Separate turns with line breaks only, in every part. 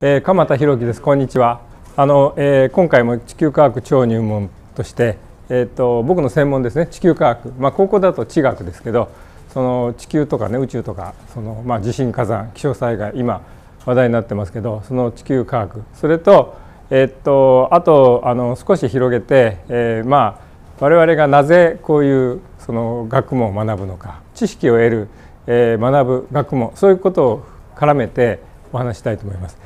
えー、鎌田博樹ですこんにちはあの、えー、今回も地球科学超入門として、えーと、僕の専門ですね地球科学、まあ、高校だと地学ですけどその地球とか、ね、宇宙とかその、まあ、地震火山気象災害今話題になってますけどその地球科学それと,、えーと、とあとあの少し広げて、えー、まあ、我々がなぜこういうその学問を学ぶのか知識を得る、えー、学ぶ学問そういうことを絡めてお話したいと思います。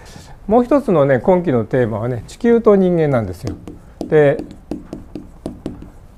もう一つのね今期のテーマはね地球と人間なんですよ。で、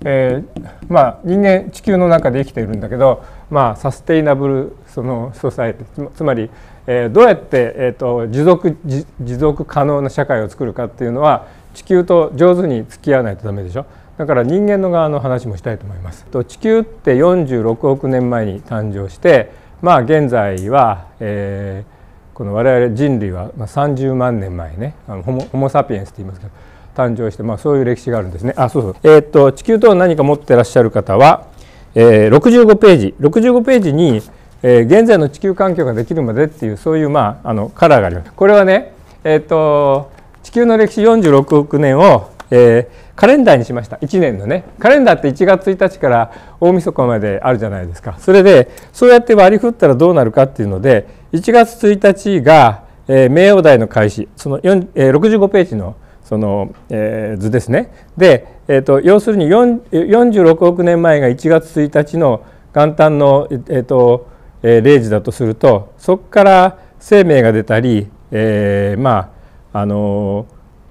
えー、まあ人間地球の中で生きているんだけど、まあサステイナブルその素材つまり、えー、どうやってえっ、ー、と持続持続可能な社会を作るかっていうのは地球と上手に付き合わないとダメでしょ。だから人間の側の話もしたいと思います。と地球って46億年前に誕生して、まあ現在は、えーこの我々人類は30万年前ねあのホモホモ・サピエンスって言いますけど誕生して、まあ、そういう歴史があるんですね。あそうそうえーと、と地球と何か持ってらっしゃる方は、えー、65ページ65ページに、えー、現在の地球環境ができるまで」っていうそういう、まあ、あのカラーがあります。これはね、えーと、と地球の歴史46億年を、えー、カレンダーにしました1年のねカレンダーって1月1日から大晦日まであるじゃないですかそれでそうやって割り振ったらどうなるかっていうので1月1日が、えー、名王代の開始その、えー、65ページのその、えー、図ですね。で、えーと、要するに46億年前が1月1日の元旦の、えーとえー、0時だとするとそこから生命が出たり、えー、まああの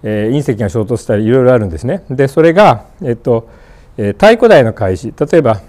えー、隕石が衝突したりいろいろあるんですね。でそれが、えっとえ太古代の開始例えば、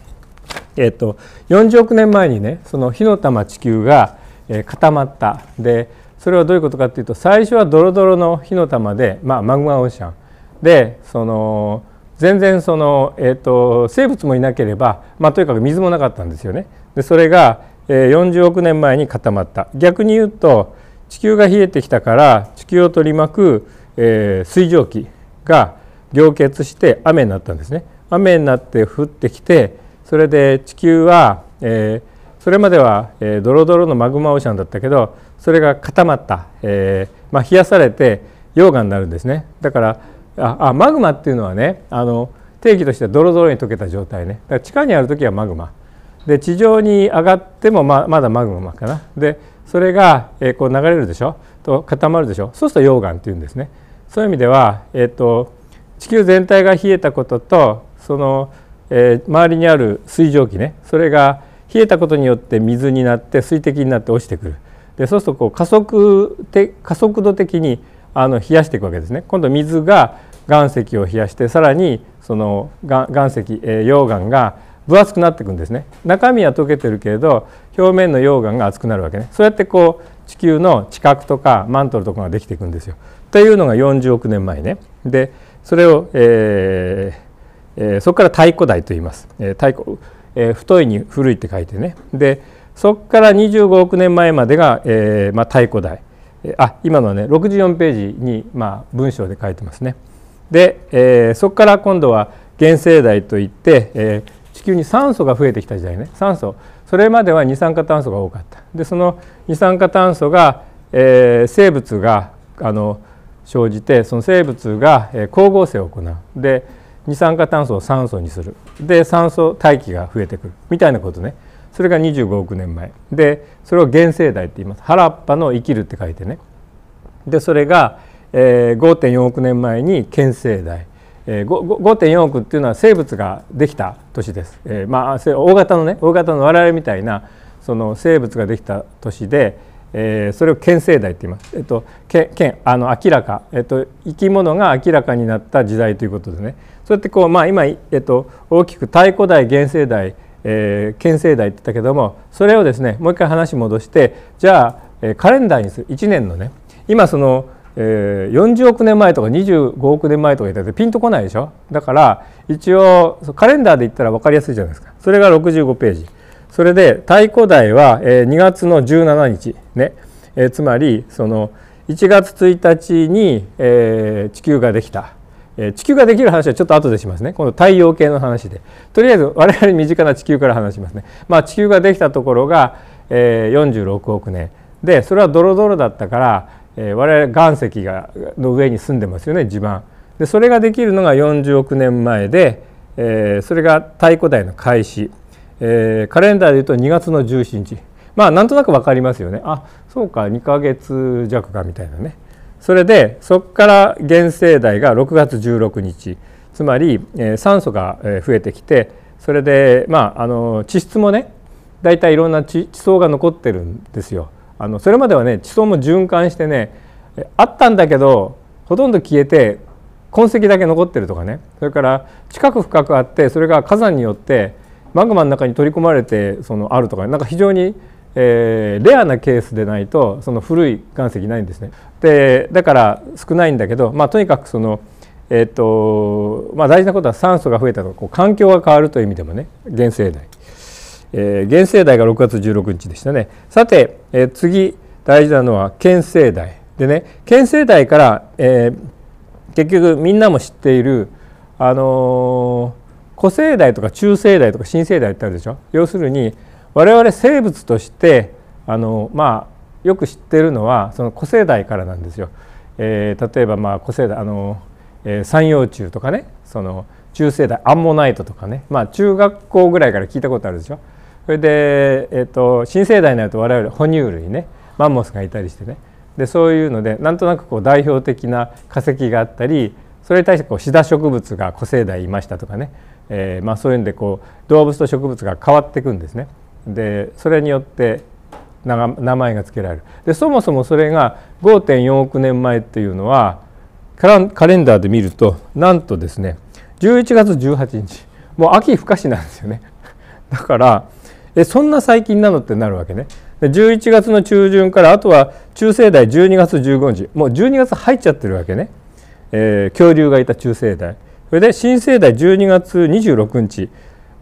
えっと、と40億年前にねその火の玉地球が、固まったでそれはどういうことかっていうと最初はドロドロの火の玉で、まあ、マグマオーシャンでその全然その、えーと、生物もいなければ、まあ、とにかく水もなかったんですよね。でそれが40億年前に固まった逆に言うと地球が冷えてきたから地球を取り巻く、えー、水蒸気が凝結して雨になったんですね。雨になって降ってきてそれで地球は、えー、それまでは、えドロドロのマグマオーシャンだったけどそれが固まった、えー、まあ、冷やされて溶岩になるんですねだからあマグマっていうのはねあの定義としてはドロドロに溶けた状態ねだから地下にある時はマグマで地上に上がってもままだマグマかなでそれが、えー、こう流れるでしょと固まるでしょそうすると溶岩っていうんですねそういう意味では、えーと、と地球全体が冷えたこととその、えー、周りにある水蒸気ねそれが冷えたことによって水になって水滴になって落ちてくるでそうするとこう加速て加速度的にあの冷やしていくわけですね今度水が岩石を冷やしてさらにその岩石、えー、溶岩が分厚くなっていくんですね中身は溶けてるけれど表面の溶岩が厚くなるわけねそうやってこう地球の地殻とかマントルとかができていくんですよ。というのが40億年前ねでそれを、えーえー、そこから太古代と言います。えー、太古えー、太いに古いって書いてねでそこから25億年前までが、えーまあ、太古代あ今のね64ページに、まあ、文章で書いてますね。で、えー、そこから今度は原生代といって、えー、地球に酸素が増えてきた時代ね酸素それまでは二酸化炭素が多かったでその二酸化炭素が、えー、生物があの生じてその生物が光合成を行う。で二酸化炭素を酸素にするで酸素大気が増えてくるみたいなことねそれが25億年前でそれを原生代って言います原っぱの生きるって書いてねでそれが、えー、5.4億年前に原生代、えー、5.4億っていうのは生物ができた年です、えー、まあ大型のね大型の我々みたいなその生物ができた年でえー、それを県性代って言います、えっと、県あの明らか、えっと、生き物が明らかになった時代ということですね。そうやってこう、まあ、今、えっと、大きく太古代原生代、えー、代って言ったけどもそれをですねもう一回話戻してじゃあ、えー、カレンダーにする1年のね今そのえー、40億年前とか25億年前とか言ったらピンとこないでしょだから一応カレンダーで言ったら分かりやすいじゃないですかそれが65ページそれで太古代は、えー、2月の17日ねえー、つまりその1月1日に、えー、地球ができた、えー、地球ができる話はちょっと後でしますねこの太陽系の話でとりあえず我々身近な地球から話しますね、まあ、地球ができたところが、えー、46億年でそれはドロドロだったから、えー、我々岩石がの上に住んでますよね地盤でそれができるのが40億年前で、えー、それが太古代の開始、えー、カレンダーでいうと2月の17日まあなんとなく分かりますよねあそうか2ヶ月弱かみたいなねそれでそこから原生代が6月16日つまり、え酸素が増えてきてそれで、まあ、あの地質もねだいたいいろんな地地層が残ってるんですよ。あのそれまではね地層も循環してねあったんだけどほとんど消えて痕跡だけ残ってるとかねそれから近く深くあってそれが火山によってマグマの中に取り込まれてそのあるとか、なんか非常にえー、レアなケースでないとその古い岩石ないんですね。でだから少ないんだけど、まあ、とにかくその、えーとまあ、大事なことは酸素が増えたとかこう環境が変わるという意味でもね原生代、えー、原生代が6月16日でしたね。さて、えー、次大事なのは県生代でね県生代から、えー、結局みんなも知っているあのー、古生代とか中生代とか新生代ってあるでしょ。要するに我々生物としてあの、まあ、よく知ってるのはその古生代からなんですよ。えー、例えばまあ古生代あの、えー、三葉虫とかねその中生代アンモナイトとかね、まあ、中学校ぐらいから聞いたことあるでしょ。それで、えーと、新生代になると我々哺乳類ねマンモスがいたりしてねでそういうのでなんとなくこう代表的な化石があったりそれに対してこうシダ植物が古生代いましたとかね、えー、まあそういうんでこう動物と植物が変わっていくんですね。でそれによって名前が付けられるでそもそもそれが5.4億年前っていうのはカレンダーで見るとなんとですね11月18日もう秋深しなんですよね だからえそんな最近なのってなるわけねで11月の中旬からあとは中生代12月15日もう12月入っちゃってるわけね、えー、恐竜がいた中生代それで新生代12月26日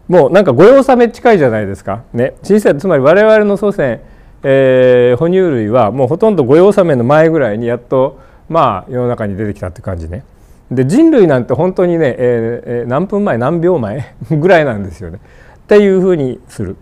もうなんか御用め近いじゃないですか。ね、小さいつまり我々の祖先、えー、哺乳類はもうほとんど五用納めの前ぐらいにやっとまあ世の中に出てきたって感じね。で人類なんて本当にね、えー、何分前何秒前 ぐらいなんですよね。っていうふうにする。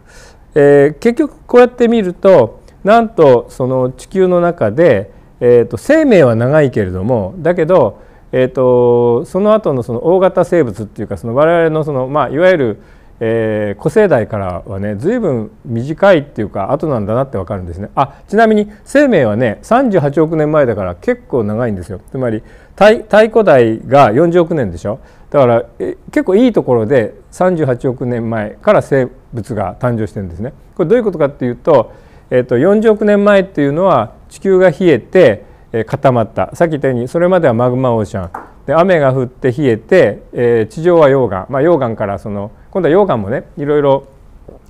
えー、結局こうやって見るとなんとその地球の中で、えーと、生命は長いけれどもだけど、えーとその後のその大型生物っていうかその我々のその、まあ、いわゆるえー、古生代からはね随分短いっていうか後なんだなって分かるんですねあちなみに生命はね38億年前だから結構長いんですよつまり太古代が40億年でしょだから結構いいところで38億年前から生物が誕生してるんですねこれどういうことかっていうと,、えーと、40億年前っていうのは地球が冷えて、え固まったさっき言ったようにそれまではマグマオーシャンで雨が降って冷えて、えー、地上は溶岩、まあ、溶岩からその今度は溶岩もねいろいろ、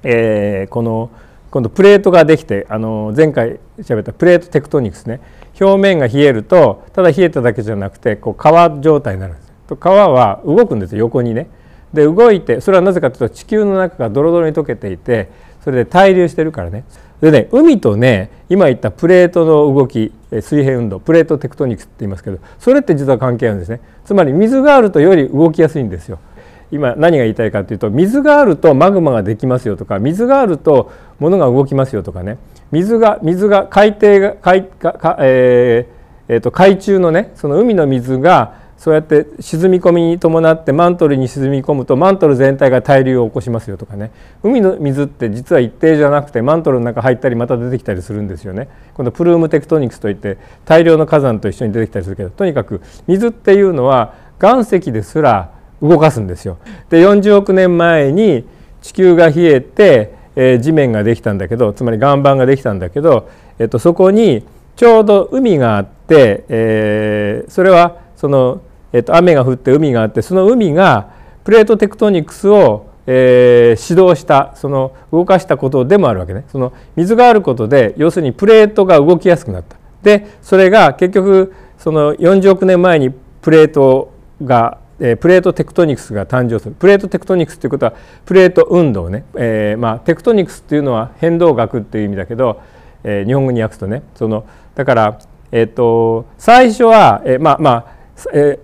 えー、この今度プレートができてあの前回喋ったプレートテクトニクスね表面が冷えるとただ冷えただけじゃなくてこう川状態になるんですと川は動くんですよ横にね。で動いてそれはなぜかというと地球の中がドロドロに溶けていてそれで対流してるからね。でね海とね今言ったプレートの動き水平運動プレートテクトニクスって言いますけどそれって実は関係あるんですね。つまり水があるとより動きやすいんですよ。今何が言いたいかというと水があるとマグマができますよとか水があると物が動きますよとかね水が水が海底が海かえー、えー、と海中のねその海の水がそうやって沈み込みに伴ってマントルに沈み込むとマントル全体が対流を起こしますよとかね海の水って実は一定じゃなくてマントルの中入ったりまた出てきたりするんですよねこのプルームテクトニクスといって大量の火山と一緒に出てきたりするけどとにかく水っていうのは岩石ですら動かすんですよ。で40億年前に地球が冷えて、えー、地面ができたんだけどつまり岩盤ができたんだけど、えっと、そこにちょうど海があって、えー、それはその、えっと、雨が降って海があってその海がプレートテクトニクスを、えー、指導したその動かしたことでもあるわけねその水があることで要するにプレートが動きやすくなった。でそれが結局その40億年前にプレートがえプレートテクトニクスが誕生するプレートテクトニクスということはプレート運動ね、えー、まあ、テクトニクスっていうのは変動学っていう意味だけど、えー、日本語に訳すとねそのだから、えーと、最初は、えー、まあまあ、え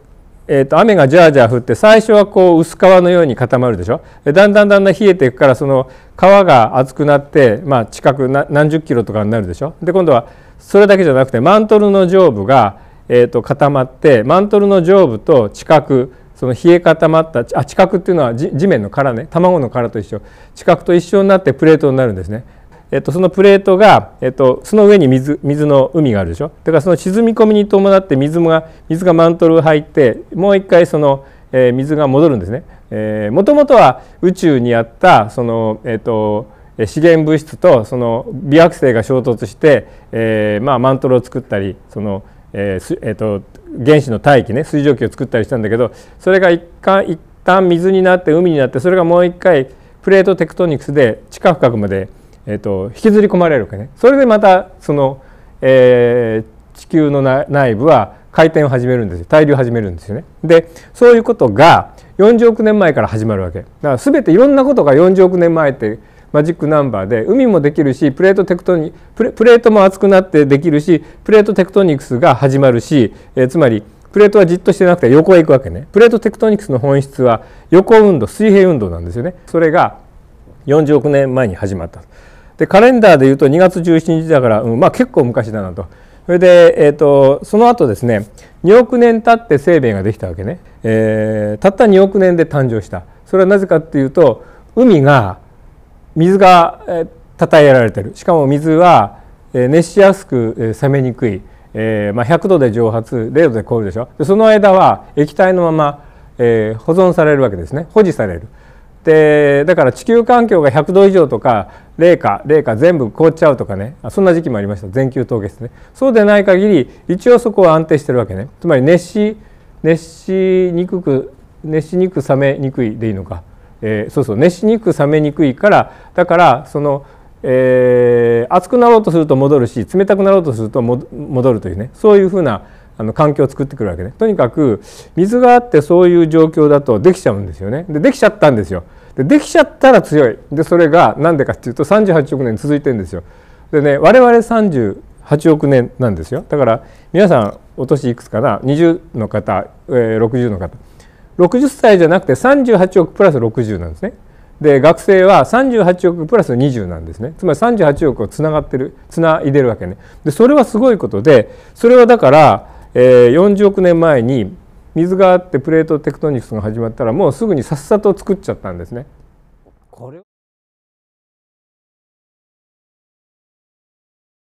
えーと、雨がジャージャー降って最初はこう薄皮のように固まるでしょだんだんだんだん冷えていくからその皮が厚くなって、まあ、近く何十キロとかになるでしょで今度はそれだけじゃなくてマントルの上部が、えーと、と固まってマントルの上部と近くその冷え固まったあ地殻っていうのは地面の殻ね卵の殻と一緒地殻と一緒になってプレートになるんですね。えっと、そのプレートが、えっと、その上に水水の海があるでしょだからその沈み込みに伴って水が水がマントル入ってもう一回その、えー、水が戻るんですね。えもともとは宇宙にあったその、えっと資源物質とその微惑星が衝突して、えーまあ、マントルを作ったりそのえーえーと、原子の大気ね水蒸気を作ったりしたんだけどそれが一旦一旦水になって海になってそれがもう一回プレートテクトニクスで地下深くまで、えーと、と引きずり込まれるわけねそれでまたその、えー、地球の内部は回転を始めるんですよ対流を始めるんですよね。でそういうことが40億年前から始まるわけだから全ていろんなことが40億年前ってマジックナンバーで海もできるしプレートテクトニプレプレートも厚くなってできるしプレートテクトニクスが始まるし、えー、つまりプレートはじっとしてなくて横へ行くわけねプレートテクトニクスの本質は横運動水平運動なんですよねそれが40億年前に始まったでカレンダーでいうと2月17日だから、うん、まあ結構昔だなとそれで、えーと、とその後ですね2億年経って生命ができたわけね、えー、たった2億年で誕生したそれはなぜかっていうと海が水が称えられてるしかも水は熱しやすく冷めにくい、えー、まあ、100度で蒸発0度で凍るでしょでその間は液体のまま、えー、保存されるわけですね保持されるでだから地球環境が100度以上とか冷夏冷夏全部凍っちゃうとかねそんな時期もありました全球凍結ねそうでない限り一応そこは安定してるわけねつまり熱し熱しにくく熱しにく冷めにくいでいいのかえー、そうそう熱しにくく冷めにくいからだからその、えー、熱くなろうとすると戻るし冷たくなろうとすると戻るというねそういうふうなあの環境を作ってくるわけねとにかく水があってそういう状況だとできちゃうんですよねでできちゃったんですよでできちゃったら強いでそれが何でかっていうと38億年続いてんですよでね我々38億年なんですよだから皆さんお年いくつかな20の方、え60の方60歳じゃなくて38億プラス60なんですね。で学生は38億プラス20なんですねつまり38億をつながってるつないでるわけねでそれはすごいことでそれはだから、えー、40億年前に水があってプレートテクトニクスが始まったらもうすぐにさっさと作っちゃったんですね。これ